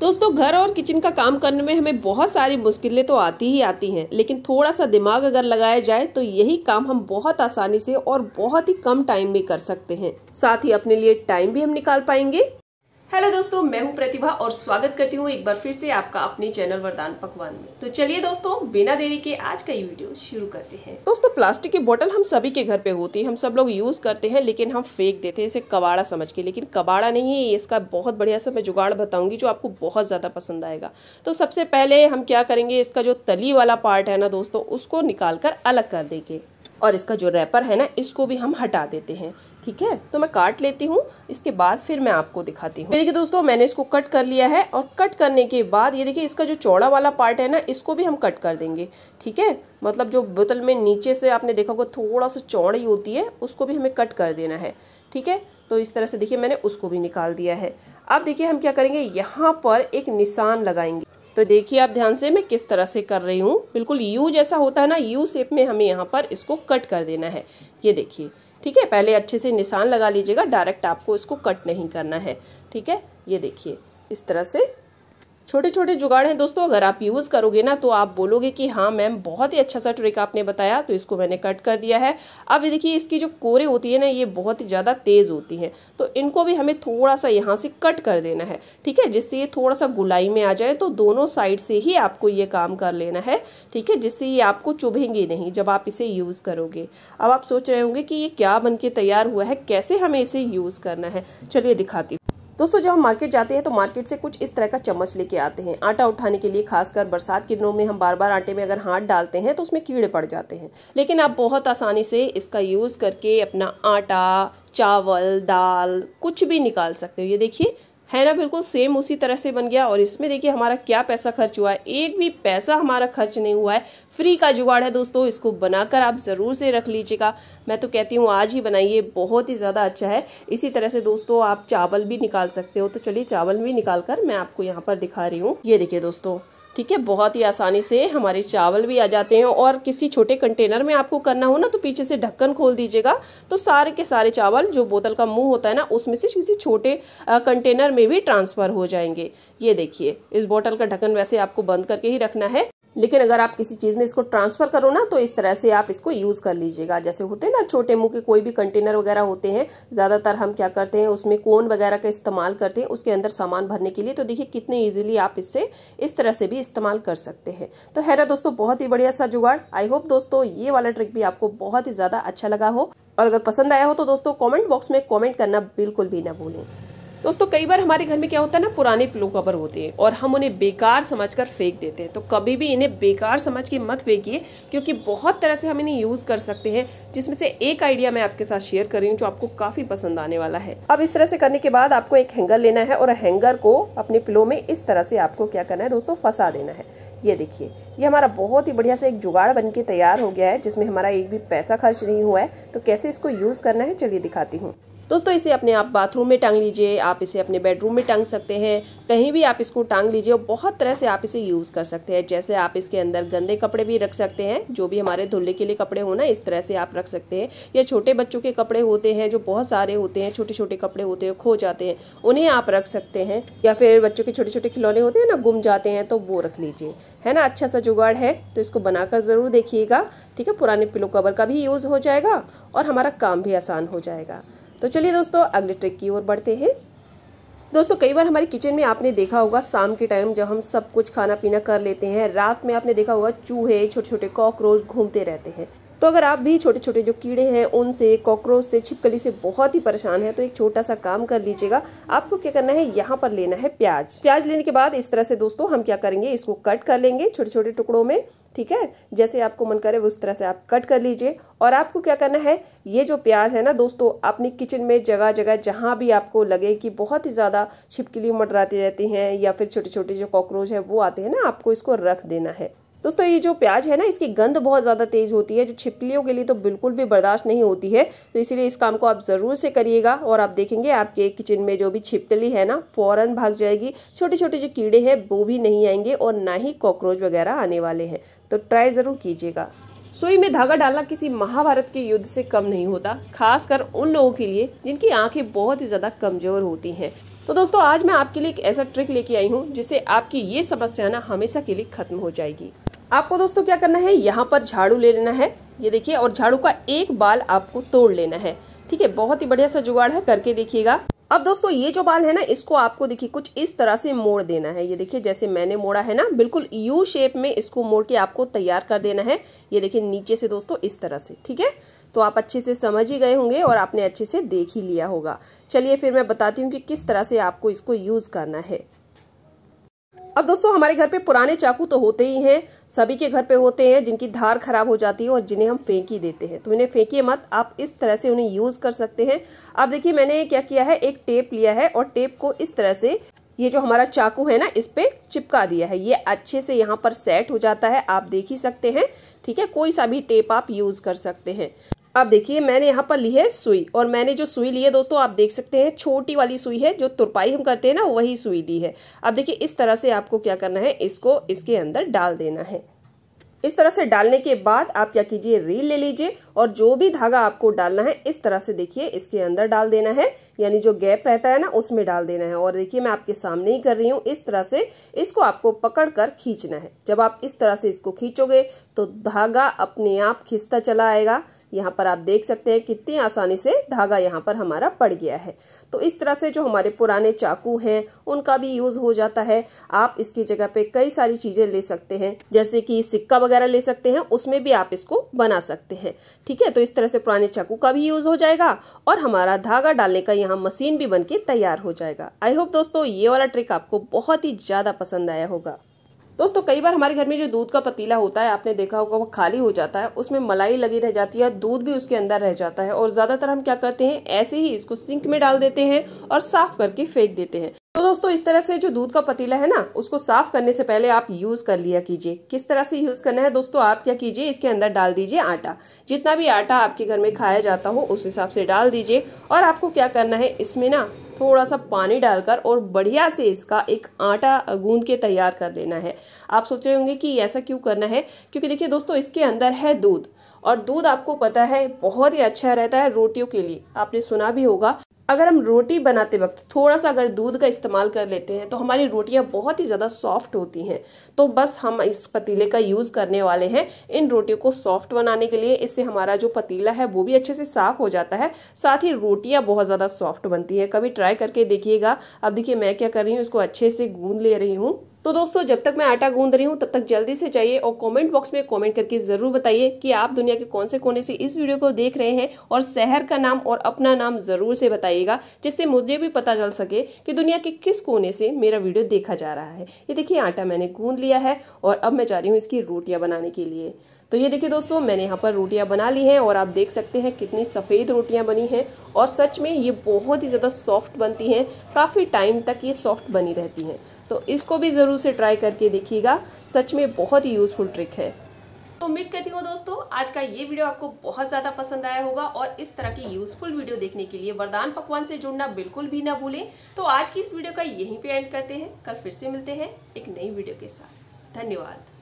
दोस्तों घर और किचन का काम करने में हमें बहुत सारी मुश्किलें तो आती ही आती हैं लेकिन थोड़ा सा दिमाग अगर लगाया जाए तो यही काम हम बहुत आसानी से और बहुत ही कम टाइम में कर सकते हैं साथ ही अपने लिए टाइम भी हम निकाल पाएंगे हेलो दोस्तों मैं हूं प्रतिभा और स्वागत करती हूं एक बार फिर से आपका अपने चैनल वरदान पकवान में तो चलिए दोस्तों बिना देरी के आज का ये वीडियो शुरू करते हैं दोस्तों प्लास्टिक की बोतल हम सभी के घर पे होती है हम सब लोग यूज करते हैं लेकिन हम फेंक देते हैं इसे कबाड़ा समझ के लेकिन कबाड़ा नहीं है इसका बहुत बढ़िया सा मैं जुगाड़ बताऊंगी जो आपको बहुत ज़्यादा पसंद आएगा तो सबसे पहले हम क्या करेंगे इसका जो तली वाला पार्ट है ना दोस्तों उसको निकाल अलग कर देंगे और इसका जो रैपर है ना इसको भी हम हटा देते हैं ठीक है तो मैं काट लेती हूँ इसके बाद फिर मैं आपको दिखाती हूँ देखिए दोस्तों मैंने इसको कट कर लिया है और कट करने के बाद ये देखिए इसका जो चौड़ा वाला पार्ट है ना इसको भी हम कट कर देंगे ठीक है मतलब जो बोतल में नीचे से आपने देखा होगा थोड़ा सा चौड़ी होती है उसको भी हमें कट कर देना है ठीक है तो इस तरह से देखिए मैंने उसको भी निकाल दिया है अब देखिए हम क्या करेंगे यहाँ पर एक निशान लगाएंगे तो देखिए आप ध्यान से मैं किस तरह से कर रही हूँ बिल्कुल यू जैसा होता है ना यू शेप में हमें यहाँ पर इसको कट कर देना है ये देखिए ठीक है पहले अच्छे से निशान लगा लीजिएगा डायरेक्ट आपको इसको कट नहीं करना है ठीक है ये देखिए इस तरह से छोटे छोटे जुगाड़ हैं दोस्तों अगर आप यूज़ करोगे ना तो आप बोलोगे कि हाँ मैम बहुत ही अच्छा सा ट्रिक आपने बताया तो इसको मैंने कट कर दिया है अब देखिए इसकी जो कोरे होती है ना ये बहुत ही ज़्यादा तेज़ होती हैं तो इनको भी हमें थोड़ा सा यहाँ से कट कर देना है ठीक है जिससे ये थोड़ा सा गुलाई में आ जाए तो दोनों साइड से ही आपको ये काम कर लेना है ठीक है जिससे ये आपको चुभेंगे नहीं जब आप इसे यूज़ करोगे अब आप सोच रहे होंगे कि ये क्या बन के तैयार हुआ है कैसे हमें इसे यूज़ करना है चलिए दिखाती हूँ दोस्तों जब हम मार्केट जाते हैं तो मार्केट से कुछ इस तरह का चम्मच लेके आते हैं आटा उठाने के लिए खासकर बरसात के दिनों में हम बार बार आटे में अगर हाथ डालते हैं तो उसमें कीड़े पड़ जाते हैं लेकिन आप बहुत आसानी से इसका यूज़ करके अपना आटा चावल दाल कुछ भी निकाल सकते हो ये देखिए है ना बिल्कुल सेम उसी तरह से बन गया और इसमें देखिए हमारा क्या पैसा खर्च हुआ है एक भी पैसा हमारा खर्च नहीं हुआ है फ्री का जुगाड़ है दोस्तों इसको बनाकर आप ज़रूर से रख लीजिएगा मैं तो कहती हूँ आज ही बनाइए बहुत ही ज़्यादा अच्छा है इसी तरह से दोस्तों आप चावल भी निकाल सकते हो तो चलिए चावल भी निकाल कर मैं आपको यहाँ पर दिखा रही हूँ ये देखिए दोस्तों ठीक है बहुत ही आसानी से हमारे चावल भी आ जाते हैं और किसी छोटे कंटेनर में आपको करना हो ना तो पीछे से ढक्कन खोल दीजिएगा तो सारे के सारे चावल जो बोतल का मुंह होता है ना उसमें से किसी छोटे कंटेनर में भी ट्रांसफ़र हो जाएंगे ये देखिए इस बोतल का ढक्कन वैसे आपको बंद करके ही रखना है लेकिन अगर आप किसी चीज़ में इसको ट्रांसफ़र करो ना तो इस तरह से आप इसको यूज़ कर लीजिएगा जैसे होते हैं ना छोटे मुँह के कोई भी कंटेनर वगैरह होते हैं ज़्यादातर हम क्या करते हैं उसमें कोन वगैरह का इस्तेमाल करते हैं उसके अंदर सामान भरने के लिए तो देखिए कितने ईजिली आप इससे इस तरह से भी इस्तेमाल कर सकते हैं तो है ना दोस्तों बहुत ही बढ़िया सा जुगाड़ आई होप दोस्तों ये वाला ट्रिक भी आपको बहुत ही ज़्यादा अच्छा लगा हो और अगर पसंद आया हो तो दोस्तों कॉमेंट बॉक्स में कॉमेंट करना बिल्कुल भी ना भूलें दोस्तों कई बार हमारे घर में क्या होता है ना पुराने पिलो कवर होते हैं और हम उन्हें बेकार समझकर फेंक देते हैं तो कभी भी इन्हें बेकार समझ के मत फेंकिए क्योंकि बहुत तरह से हम इन्हें यूज कर सकते हैं जिसमें से एक आइडिया मैं आपके साथ शेयर कर रही हूँ जो आपको काफी पसंद आने वाला है अब इस तरह से करने के बाद आपको एक हैंगर लेना है और हैंगर को अपने पिलो में इस तरह से आपको क्या करना है दोस्तों फंसा देना है ये देखिए ये हमारा बहुत ही बढ़िया से एक जुगाड़ बन के तैयार हो गया है जिसमें हमारा एक भी पैसा खर्च नहीं हुआ है तो कैसे इसको यूज़ करना है चलिए दिखाती हूँ दोस्तों इसे अपने आप बाथरूम में टांग लीजिए आप इसे अपने बेडरूम में टांग सकते हैं कहीं भी आप इसको टांग लीजिए और बहुत तरह से आप इसे यूज़ कर सकते हैं जैसे आप इसके अंदर गंदे कपड़े भी रख सकते हैं जो भी हमारे धुलने के लिए कपड़े हो ना इस तरह से आप रख सकते हैं या छोटे बच्चों के कपड़े होते हैं जो बहुत सारे होते हैं छोटे छोटे कपड़े होते हैं खो जाते हैं उन्हें आप रख सकते हैं या फिर बच्चों के छोटे छोटे खिलौने होते हैं ना गुम जाते हैं तो वो रख लीजिए है ना अच्छा सा जुगाड़ है तो इसको बनाकर ज़रूर देखिएगा ठीक है पुराने पिलो कवर का भी यूज़ हो जाएगा और हमारा काम भी आसान हो जाएगा तो चलिए दोस्तों अगले ट्रिक की ओर बढ़ते हैं दोस्तों कई बार हमारे किचन में आपने देखा होगा शाम के टाइम जब हम सब कुछ खाना पीना कर लेते हैं रात में आपने देखा होगा चूहे छोटे छोटे कॉकरोच घूमते रहते हैं तो अगर आप भी छोटे छोटे जो कीड़े हैं उनसे कॉकरोच से छिपकली से बहुत ही परेशान है तो एक छोटा सा काम कर लीजिएगा आपको क्या करना है यहाँ पर लेना है प्याज प्याज लेने के बाद इस तरह से दोस्तों हम क्या करेंगे इसको कट कर लेंगे छोटे छोटे टुकड़ों में ठीक है जैसे आपको मन करे उस तरह से आप कट कर लीजिए और आपको क्या करना है ये जो प्याज है ना दोस्तों अपनी किचन में जगह जगह जहाँ भी आपको लगे कि बहुत ही ज़्यादा छिपकली मटराती रहती हैं या फिर छोटे छोटे जो कॉकरोच है वो आते हैं ना आपको इसको रख देना है दोस्तों ये जो प्याज है ना इसकी गंध बहुत ज़्यादा तेज होती है जो छिपलियों के लिए तो बिल्कुल भी बर्दाश्त नहीं होती है तो इसीलिए इस काम को आप ज़रूर से करिएगा और आप देखेंगे आपके किचन में जो भी छिपकली है ना फ़ौरन भाग जाएगी छोटे छोटे जो कीड़े हैं वो भी नहीं आएंगे और ना ही कॉकरोच वगैरह आने वाले हैं तो ट्राई ज़रूर कीजिएगा सुई में धागा डालना किसी महाभारत के युद्ध से कम नहीं होता खासकर उन लोगों के लिए जिनकी आंखें बहुत ही ज़्यादा कमज़ोर होती हैं तो दोस्तों आज मैं आपके लिए एक ऐसा ट्रिक लेके आई हूँ जिससे आपकी ये समस्या ना हमेशा के लिए खत्म हो जाएगी आपको दोस्तों क्या करना है यहाँ पर झाड़ू ले लेना है ये देखिए और झाड़ू का एक बाल आपको तोड़ लेना है ठीक है बहुत ही बढ़िया सा जुगाड़ है करके देखिएगा अब दोस्तों ये जो बाल है ना इसको आपको देखिए कुछ इस तरह से मोड़ देना है ये देखिए जैसे मैंने मोड़ा है ना बिल्कुल यू शेप में इसको मोड़ के आपको तैयार कर देना है ये देखिए नीचे से दोस्तों इस तरह से ठीक है तो आप अच्छे से समझ ही गए होंगे और आपने अच्छे से देख ही लिया होगा चलिए फिर मैं बताती हूँ कि किस तरह से आपको इसको यूज़ करना है अब दोस्तों हमारे घर पे पुराने चाकू तो होते ही हैं सभी के घर पे होते हैं जिनकी धार खराब हो जाती है और जिन्हें हम फेंक ही देते हैं तो इन्हें फेंकिए मत आप इस तरह से उन्हें यूज कर सकते हैं अब देखिए मैंने क्या किया है एक टेप लिया है और टेप को इस तरह से ये जो हमारा चाकू है ना इस पे चिपका दिया है ये अच्छे से यहाँ पर सेट हो जाता है आप देख ही सकते हैं ठीक है कोई सा भी टेप आप यूज कर सकते हैं अब देखिए मैंने यहाँ पर ली है सुई और मैंने जो सुई ली है दोस्तों आप देख सकते हैं छोटी वाली सुई है जो तुरपाई हम करते हैं ना वही सुई ली है अब देखिए इस तरह से आपको क्या करना है इसको इसके अंदर डाल देना है इस तरह से डालने के बाद आप क्या कीजिए रील ले लीजिए और जो भी धागा आपको डालना है इस तरह से देखिए इसके अंदर डाल देना है यानी जो गैप रहता है ना उसमें डाल देना है और देखिए मैं आपके सामने ही कर रही हूँ इस तरह से इसको आपको पकड़ कर खींचना है जब आप इस तरह से इसको खींचोगे तो धागा अपने आप खिंचता चला आएगा यहाँ पर आप देख सकते हैं कितनी आसानी से धागा यहाँ पर हमारा पड़ गया है तो इस तरह से जो हमारे पुराने चाकू हैं उनका भी यूज हो जाता है आप इसकी जगह पे कई सारी चीजें ले सकते हैं जैसे कि सिक्का वगैरह ले सकते हैं उसमें भी आप इसको बना सकते हैं ठीक है तो इस तरह से पुराने चाकू का भी यूज हो जाएगा और हमारा धागा डालने का यहाँ मशीन भी बन तैयार हो जाएगा आई होप दोस्तों ये वाला ट्रिक आपको बहुत ही ज्यादा पसंद आया होगा दोस्तों कई बार हमारे घर में जो दूध का पतीला होता है आपने देखा होगा वो खाली हो जाता है उसमें मलाई लगी रह जाती है दूध भी उसके अंदर रह जाता है और ज़्यादातर हम क्या करते हैं ऐसे ही इसको सिंक में डाल देते हैं और साफ करके फेंक देते हैं तो दोस्तों इस तरह से जो दूध का पतीला है ना उसको साफ करने से पहले आप यूज कर लिया कीजिए किस तरह से यूज करना है दोस्तों आप क्या कीजिए इसके अंदर डाल दीजिए आटा जितना भी आटा आपके घर में खाया जाता हो उस हिसाब से डाल दीजिए और आपको क्या करना है इसमें ना थोड़ा सा पानी डालकर और बढ़िया से इसका एक आटा गूंद के तैयार कर लेना है आप सोच रहे होंगे कि ऐसा क्यों करना है क्योंकि देखिए दोस्तों इसके अंदर है दूध और दूध आपको पता है बहुत ही अच्छा रहता है रोटियों के लिए आपने सुना भी होगा अगर हम रोटी बनाते वक्त थोड़ा सा अगर दूध का इस्तेमाल कर लेते हैं तो हमारी रोटियां बहुत ही ज़्यादा सॉफ्ट होती हैं तो बस हम इस पतीले का यूज़ करने वाले हैं इन रोटियों को सॉफ्ट बनाने के लिए इससे हमारा जो पतीला है वो भी अच्छे से साफ़ हो जाता है साथ ही रोटियाँ बहुत ज़्यादा सॉफ्ट बनती है कभी ट्राई करके देखिएगा अब देखिए मैं क्या कर रही हूँ इसको अच्छे से गूंद ले रही हूँ तो दोस्तों जब तक मैं आटा गूंद रही हूँ तब तक जल्दी से जाइए और कमेंट बॉक्स में कमेंट करके ज़रूर बताइए कि आप दुनिया के कौन से कोने से इस वीडियो को देख रहे हैं और शहर का नाम और अपना नाम ज़रूर से बताइएगा जिससे मुझे भी पता चल सके कि दुनिया के किस कोने से मेरा वीडियो देखा जा रहा है ये देखिए आटा मैंने गूंद लिया है और अब मैं जा रही हूँ इसकी रोटियाँ बनाने के लिए तो ये देखिए दोस्तों मैंने यहाँ पर रोटियाँ बना ली हैं और आप देख सकते हैं कितनी सफ़ेद रोटियाँ बनी हैं और सच में ये बहुत ही ज़्यादा सॉफ्ट बनती हैं काफ़ी टाइम तक ये सॉफ्ट बनी रहती हैं तो इसको भी ज़रूर से ट्राई करके देखिएगा सच में बहुत ही यूज़फुल ट्रिक है तो उम्मीद करती हूँ दोस्तों आज का ये वीडियो आपको बहुत ज़्यादा पसंद आया होगा और इस तरह की यूज़फुल वीडियो देखने के लिए वरदान पकवान से जुड़ना बिल्कुल भी ना भूलें तो आज की इस वीडियो का यहीं पे एंड करते हैं कल फिर से मिलते हैं एक नई वीडियो के साथ धन्यवाद